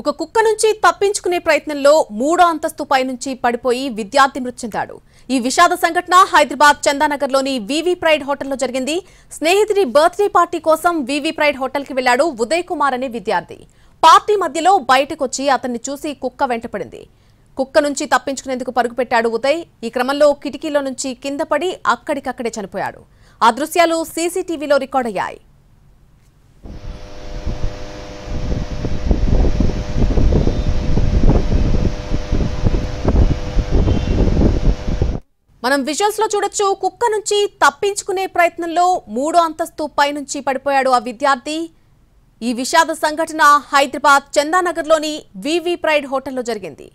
ఒక కుక్క నుంచి తప్పించుకునే ప్రయత్నంలో మూడో అంతస్తు పై నుంచి పడిపోయి విద్యార్థి మృత్యుందాడు ఈ విషాద సంఘటన హైదరాబాద్ చందానగర్లోని వివి ప్రైడ్ హోటల్లో జరిగింది స్నేహితుడి బర్త్డే పార్టీ కోసం వివి ప్రైడ్ హోటల్కి వెళ్లాడు ఉదయ్ కుమార్ అనే విద్యార్థి పార్టీ మధ్యలో బయటకొచ్చి అతన్ని చూసి కుక్క వెంటపడింది కుక్క నుంచి తప్పించుకునేందుకు పరుగుపెట్టాడు ఉదయ్ ఈ క్రమంలో కిటికీలో నుంచి కింద పడి అక్కడికక్కడే చనిపోయాడు ఆ దృశ్యాలు సీసీటీవీలో రికార్డయ్యాయి మనం విజువల్స్ లో చూడొచ్చు కుక్క నుంచి తప్పించుకునే ప్రయత్నంలో మూడో అంతస్తు పైనుంచి పడిపోయాడు ఆ విద్యార్థి ఈ విషాద సంఘటన హైదరాబాద్ చందానగర్లోని వివి ప్రైడ్ హోటల్లో జరిగింది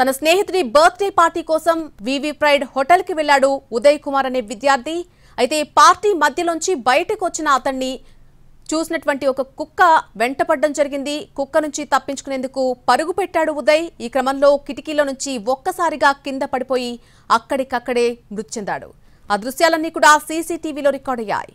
తన స్నేహితుడి బర్త్డే పార్టీ కోసం వివి ప్రైడ్ హోటల్కి వెళ్లాడు ఉదయ్ కుమార్ అనే విద్యార్థి అయితే పార్టీ మధ్యలోంచి బయటకు వచ్చిన అతన్ని చూసినటువంటి ఒక కుక్క వెంటపడడం జరిగింది కుక్క నుంచి తప్పించుకునేందుకు పరుగు పెట్టాడు ఉదయ్ ఈ క్రమంలో కిటికీలో నుంచి ఒక్కసారిగా కింద పడిపోయి అక్కడికక్కడే మృతి చెందాడు ఆ దృశ్యాలన్నీ కూడా సీసీటీవీలో రికార్డయ్యాయి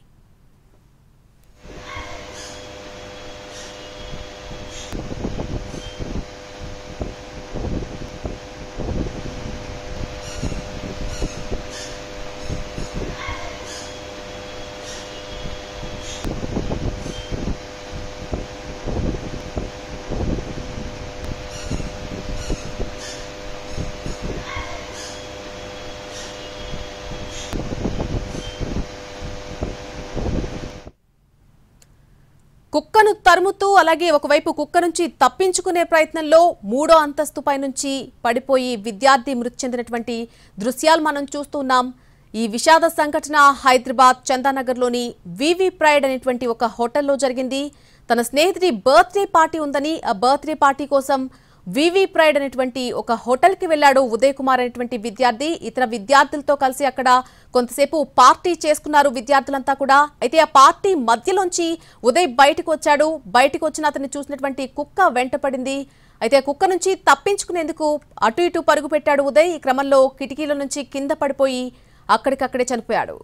కుక్కను తరుముతూ అలాగే ఒకవైపు కుక్క నుంచి తప్పించుకునే ప్రయత్నంలో మూడో అంతస్తుపై నుంచి పడిపోయి విద్యార్థి మృతి చెందినటువంటి దృశ్యాలు మనం చూస్తున్నాం ఈ విషాద సంఘటన హైదరాబాద్ చందానగర్లోని వివి ప్రైడ్ అనేటువంటి ఒక హోటల్లో జరిగింది తన స్నేహితుడి బర్త్డే పార్టీ ఉందని ఆ బర్త్డే పార్టీ కోసం వివి ప్రైడ్ అనేటువంటి ఒక హోటల్కి వెళ్ళాడు ఉదయ్ కుమార్ అనేటువంటి విద్యార్థి ఇతర విద్యార్థులతో కలిసి అక్కడ కొంతసేపు పార్టీ చేసుకున్నారు విద్యార్థులంతా కూడా అయితే ఆ పార్టీ మధ్యలోంచి ఉదయ్ బయటకు వచ్చాడు బయటకు వచ్చిన అతన్ని చూసినటువంటి కుక్క వెంటపడింది అయితే కుక్క నుంచి తప్పించుకునేందుకు అటు ఇటు పరుగు పెట్టాడు ఉదయ్ ఈ క్రమంలో కిటికీల నుంచి కింద పడిపోయి అక్కడికక్కడే చనిపోయాడు